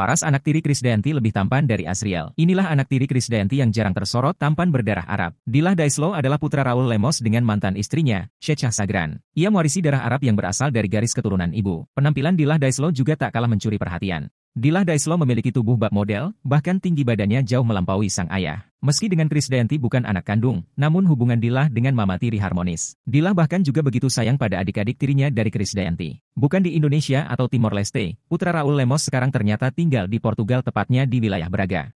Paras anak tiri Krisdayanti lebih tampan dari Asriel. Inilah anak tiri Krisdayanti yang jarang tersorot tampan berdarah Arab. Dilah Daislo adalah putra Raul Lemos dengan mantan istrinya, Shechah Sagran. Ia mewarisi darah Arab yang berasal dari garis keturunan ibu. Penampilan Dilah Daislo juga tak kalah mencuri perhatian. Dila Daislo memiliki tubuh bak model, bahkan tinggi badannya jauh melampaui sang ayah. Meski dengan Krisdayanti bukan anak kandung, namun hubungan Dila dengan Mama Tiri harmonis. Dila bahkan juga begitu sayang pada adik-adik tirinya dari Krisdayanti. Bukan di Indonesia atau Timor Leste, putra Raul Lemos sekarang ternyata tinggal di Portugal tepatnya di wilayah Braga.